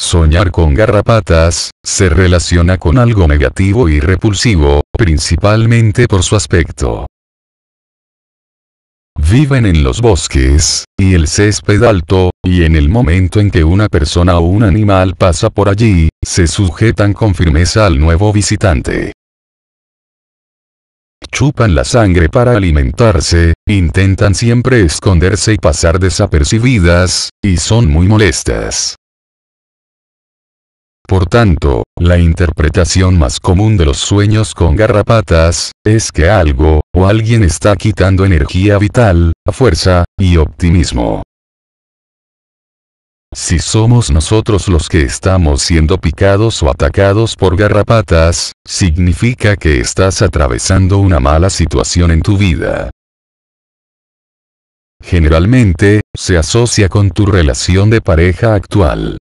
Soñar con garrapatas, se relaciona con algo negativo y repulsivo, principalmente por su aspecto. Viven en los bosques, y el césped alto, y en el momento en que una persona o un animal pasa por allí, se sujetan con firmeza al nuevo visitante. Chupan la sangre para alimentarse, intentan siempre esconderse y pasar desapercibidas, y son muy molestas. Por tanto, la interpretación más común de los sueños con garrapatas, es que algo, o alguien está quitando energía vital, fuerza, y optimismo. Si somos nosotros los que estamos siendo picados o atacados por garrapatas, significa que estás atravesando una mala situación en tu vida. Generalmente, se asocia con tu relación de pareja actual.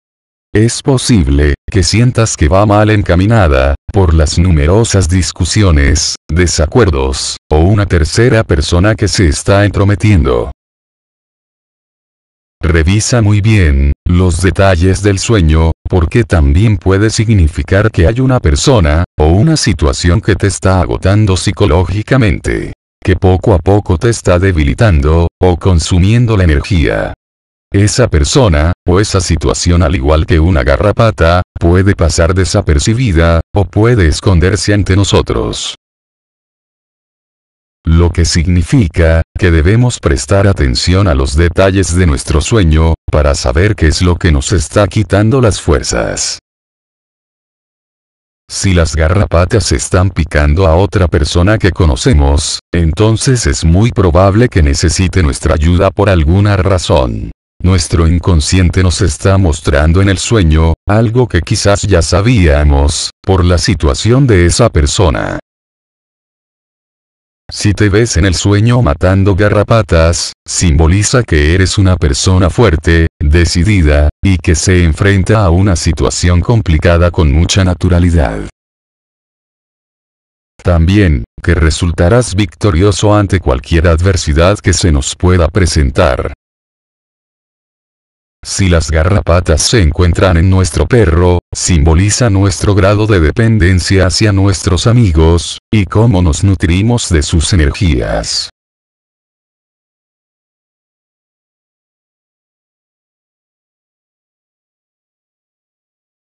Es posible, que sientas que va mal encaminada, por las numerosas discusiones, desacuerdos, o una tercera persona que se está entrometiendo. Revisa muy bien los detalles del sueño, porque también puede significar que hay una persona, o una situación que te está agotando psicológicamente, que poco a poco te está debilitando, o consumiendo la energía, esa persona, o esa situación al igual que una garrapata, puede pasar desapercibida, o puede esconderse ante nosotros. Lo que significa, que debemos prestar atención a los detalles de nuestro sueño, para saber qué es lo que nos está quitando las fuerzas. Si las garrapatas están picando a otra persona que conocemos, entonces es muy probable que necesite nuestra ayuda por alguna razón. Nuestro inconsciente nos está mostrando en el sueño, algo que quizás ya sabíamos, por la situación de esa persona. Si te ves en el sueño matando garrapatas, simboliza que eres una persona fuerte, decidida, y que se enfrenta a una situación complicada con mucha naturalidad. También, que resultarás victorioso ante cualquier adversidad que se nos pueda presentar. Si las garrapatas se encuentran en nuestro perro, simboliza nuestro grado de dependencia hacia nuestros amigos, y cómo nos nutrimos de sus energías.